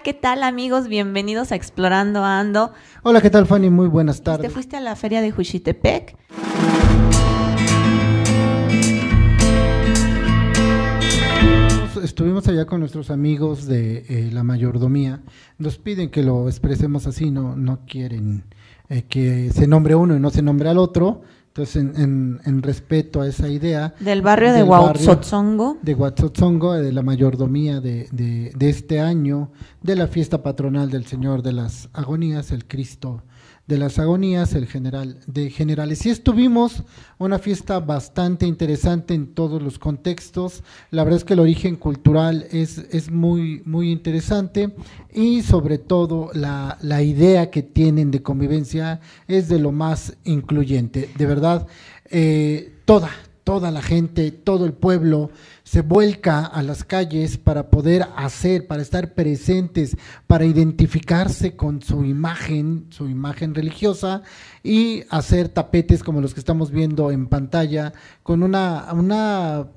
¿qué tal amigos? Bienvenidos a Explorando Ando. Hola, ¿qué tal Fanny? Muy buenas tardes. ¿Te fuiste a la feria de Juchitepec? Estuvimos allá con nuestros amigos de eh, la mayordomía. Nos piden que lo expresemos así, no, no quieren eh, que se nombre uno y no se nombre al otro. Entonces, en, en, respeto a esa idea... Del barrio de Huatzotzongo. De Huatzotzongo, de la mayordomía de, de, este año, de la fiesta patronal del Señor de las Agonías, el Cristo de las agonías, el general de generales. Y estuvimos una fiesta bastante interesante en todos los contextos. La verdad es que el origen cultural es, es muy, muy interesante y sobre todo la, idea que tienen de convivencia es de lo más incluyente. De verdad, eh, toda, toda la gente, todo el pueblo se vuelca a las calles para poder hacer, para estar presentes, para identificarse con su imagen, su imagen religiosa y hacer tapetes como los que estamos viendo en pantalla con una,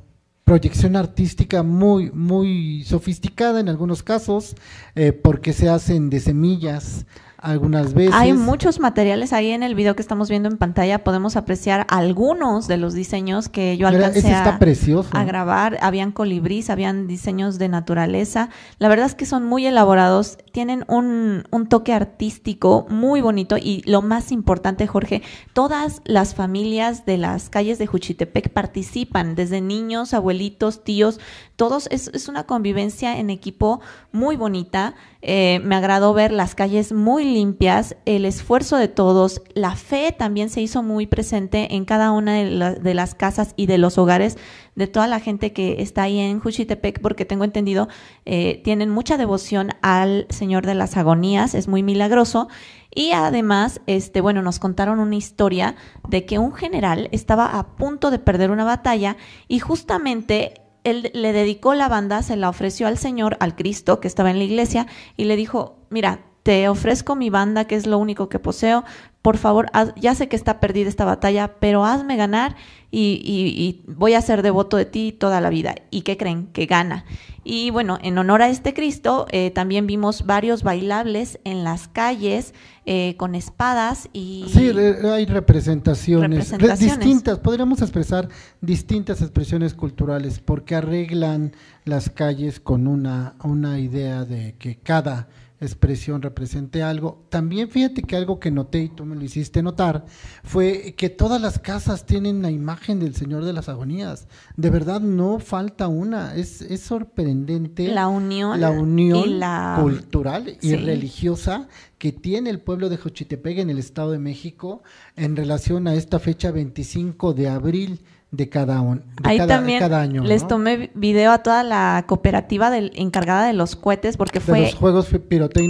proyección artística muy, muy sofisticada en algunos casos, eh, porque se hacen de semillas, algunas veces. Hay muchos materiales ahí en el video que estamos viendo en pantalla, podemos apreciar algunos de los diseños que yo a, grabar. Habían colibrís, habían diseños de naturaleza. La verdad es que son muy elaborados, tienen un, toque artístico muy bonito y lo más importante, Jorge, todas las familias de las calles de Juchitepec participan, desde niños, abuelitos, tíos, todos, es, es una convivencia en equipo muy bonita. Eh, me agradó ver las calles muy limpias, el esfuerzo de todos, la fe también se hizo muy presente en cada una de, las casas y de los hogares de toda la gente que está ahí en Juchitepec, porque tengo entendido, eh, tienen mucha devoción al Señor de las Agonías, es muy milagroso. Y además, este, bueno, nos contaron una historia de que un general estaba a punto de perder una batalla y justamente él le dedicó la banda, se la ofreció al Señor, al Cristo que estaba en la iglesia, y le dijo, mira, te ofrezco mi banda, que es lo único que poseo, por favor, ya sé que está perdida esta batalla, pero hazme ganar y, voy a ser devoto de ti toda la vida. ¿Y qué creen? Que gana. Y bueno, en honor a este Cristo, eh, también vimos varios bailables en las calles eh, con espadas y... Sí, hay representaciones, distintas, podríamos expresar distintas expresiones culturales, porque arreglan las calles con una, una idea de que cada expresión represente algo. También fíjate que algo que noté y tú me lo hiciste notar fue que todas las casas tienen la imagen del Señor de las Agonías. De verdad no falta una. Es, sorprendente la unión, la unión cultural y religiosa que tiene el pueblo de Xochitepec en el Estado de México en relación a esta fecha 25 de abril de cada, año. Ahí también año. Les tomé video a toda la cooperativa del, encargada de los cohetes porque fue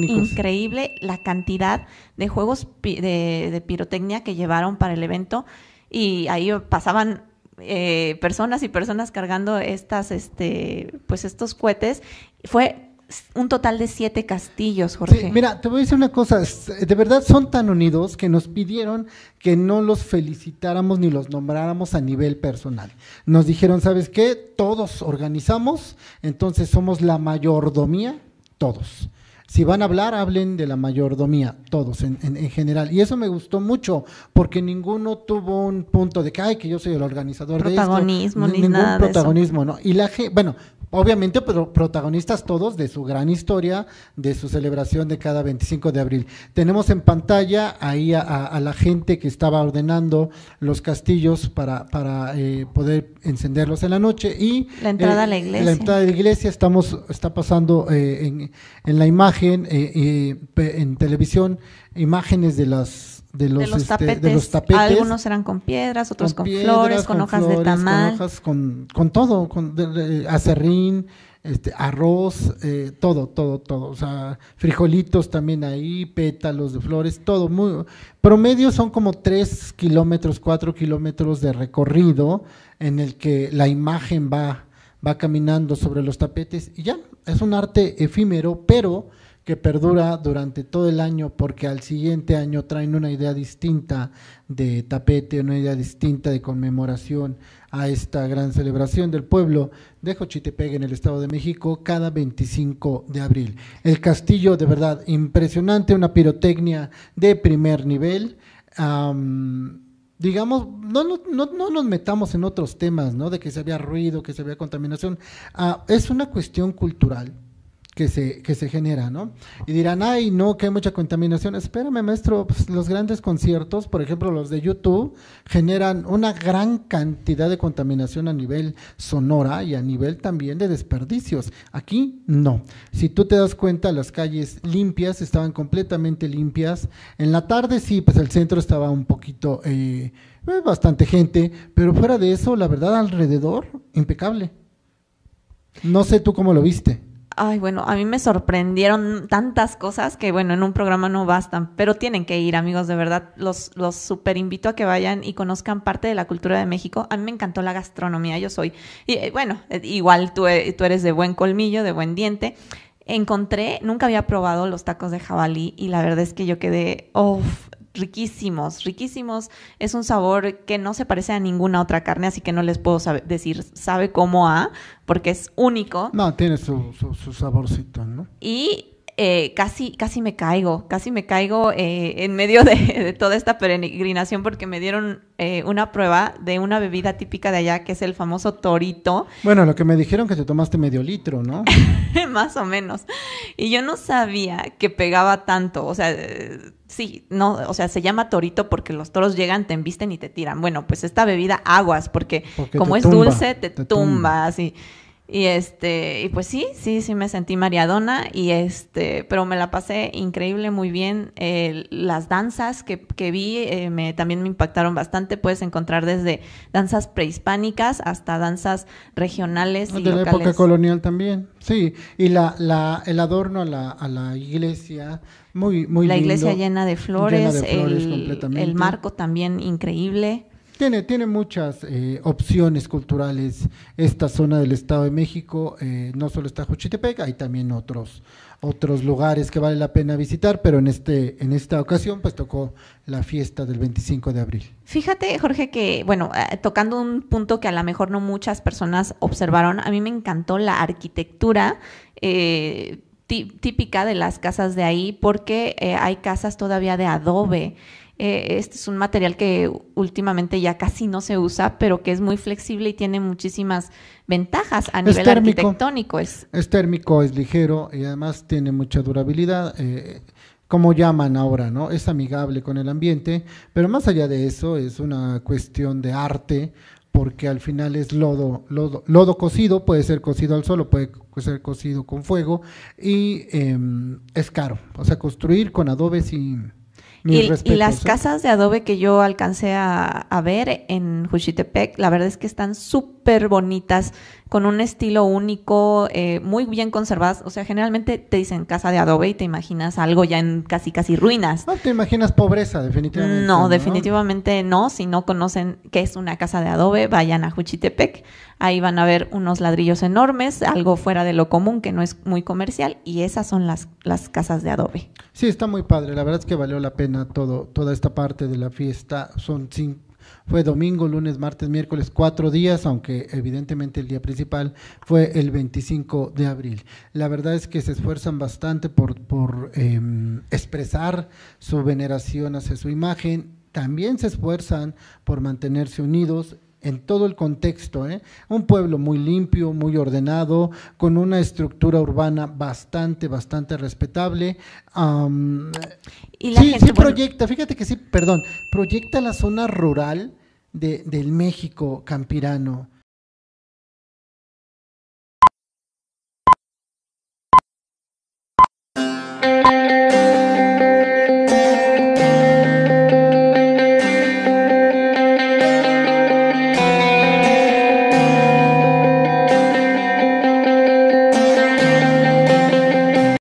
increíble la cantidad de juegos de, pirotecnia que llevaron para el evento y ahí pasaban eh, personas y personas cargando estas, este, pues estos cohetes. Fue un total de siete castillos, Jorge. mira, te voy a decir una cosa, de verdad son tan unidos que nos pidieron que no los felicitáramos ni los nombráramos a nivel personal. Nos dijeron, ¿sabes qué? Todos organizamos, entonces somos la mayordomía, todos. Si van a hablar, hablen de la mayordomía, todos en, general. Y eso me gustó mucho, porque ninguno tuvo un punto de que, ay, que yo soy el organizador de esto. Ni ningún protagonismo, ¿no? Y la bueno, obviamente, pero protagonistas todos de su gran historia, de su celebración de cada 25 de abril. Tenemos en pantalla ahí a, la gente que estaba ordenando los castillos para, para eh, poder encenderlos en la noche y la entrada a la iglesia. La entrada a la iglesia estamos está pasando eh, en la imagen eh, eh, en televisión, imágenes de las de los, este, tapetes. Algunos eran con piedras, otros con, flores, con, hojas de tamal. Con, todo, con acerrín, este, arroz, eh, todo, todo, todo. O sea, frijolitos también ahí, pétalos de flores, todo. Muy, promedio son como tres kilómetros, cuatro kilómetros de recorrido en el que la imagen va, va caminando sobre los tapetes y ya, es un arte efímero, pero que perdura durante todo el año porque al siguiente año traen una idea distinta de tapete, una idea distinta de conmemoración a esta gran celebración del pueblo de Jochitepec en el Estado de México cada 25 de abril. El castillo, de verdad, impresionante, una pirotecnia de primer nivel. digamos, no, no, nos metamos en otros temas, ¿no? De que se había ruido, que se había contaminación. Ah, es una cuestión cultural que se, genera, ¿no? Y dirán, ay, no, que hay mucha contaminación. Espérame, maestro, pues, los grandes conciertos, por ejemplo, los de YouTube, generan una gran cantidad de contaminación a nivel sonora y a nivel también de desperdicios. Aquí no. Si tú te das cuenta, las calles limpias estaban completamente limpias. En la tarde sí, pues el centro estaba un poquito, eh, eh, bastante gente, pero fuera de eso, la verdad, alrededor, impecable. No sé tú cómo lo viste ay, bueno, a mí me sorprendieron tantas cosas que, bueno, en un programa no bastan, pero tienen que ir, amigos, de verdad, los, los super invito a que vayan y conozcan parte de la cultura de México. A mí me encantó la gastronomía, yo soy, y, eh, bueno, eh, igual tú, eh, tú eres de buen colmillo, de buen diente encontré, nunca había probado los tacos de jabalí y la verdad es que yo quedé, riquísimos, riquísimos. Es un sabor que no se parece a ninguna otra carne, así que no les puedo decir sabe cómo a, porque es único. No, tiene su saborcito, ¿no? Y eh, casi, casi me caigo, casi me caigo eh, en medio de, toda esta peregrinación porque me dieron eh, una prueba de una bebida típica de allá que es el famoso torito. Bueno, lo que me dijeron que te tomaste medio litro, ¿no? Más o menos. Y yo no sabía que pegaba tanto, o sea, sí, no, o sea, se llama torito porque los toros llegan, te embisten y te tiran. Bueno, pues esta bebida aguas porque, como es dulce te, tumbas y... Y este, y pues sí, sí, sí me sentí mariadona y este, pero me la pasé increíble, muy bien. las danzas que, vi eh, me, también me impactaron bastante. Puedes encontrar desde danzas prehispánicas hasta danzas regionales. Y de la época colonial también, sí. Y la, la, el adorno a la, iglesia, muy, muy La iglesia llena de flores, el marco también increíble. Tiene, tiene muchas eh, opciones culturales esta zona del Estado de México. Eh, no solo está Juchitepec, hay también otros, otros lugares que vale la pena visitar, pero en, este, en esta ocasión pues tocó la fiesta del 25 de abril. Fíjate, Jorge, que, bueno, eh, tocando un punto que a lo mejor no muchas personas observaron, a mí me encantó la arquitectura típica de las casas de ahí, porque hay casas todavía de adobe. Eh, este es un material que últimamente ya casi no se usa, pero que es muy flexible y tiene muchísimas ventajas a nivel arquitectónico. Es, térmico, es ligero y además tiene mucha durabilidad. Eh, como llaman ahora, ¿no? Es amigable con el ambiente, pero más allá de eso es una cuestión de arte, porque al final es lodo, lodo, lodo cocido, puede ser cocido al sol puede ser cocido con fuego y em, es caro. O sea, construir con adobe sin… Y, las ¿eh? casas de adobe que yo alcancé a, ver en Juchitepec, la verdad es que están súper bonitas, con un estilo único, eh, muy bien conservadas. O sea, generalmente te dicen casa de adobe y te imaginas algo ya en casi, casi ruinas. No te imaginas pobreza, definitivamente. No, definitivamente no. Si no conocen qué es una casa de adobe, vayan a Juchitepec. Ahí van a ver unos ladrillos enormes, algo fuera de lo común que no es muy comercial, y esas son las, las casas de adobe. Sí, está muy padre. La verdad es que valió la pena todo, toda esta parte de la fiesta. Son fue domingo, lunes, martes, miércoles, cuatro días, aunque evidentemente el día principal fue el 25 de abril. La verdad es que se esfuerzan bastante por, por em, expresar su veneración hacia su imagen. También se esfuerzan por mantenerse unidos en todo el contexto. ¿eh? Un pueblo muy limpio, muy ordenado, con una estructura urbana bastante, bastante respetable. ¿Y sí, proyecta, fíjate que sí, perdón, proyecta la zona rural del México campirano.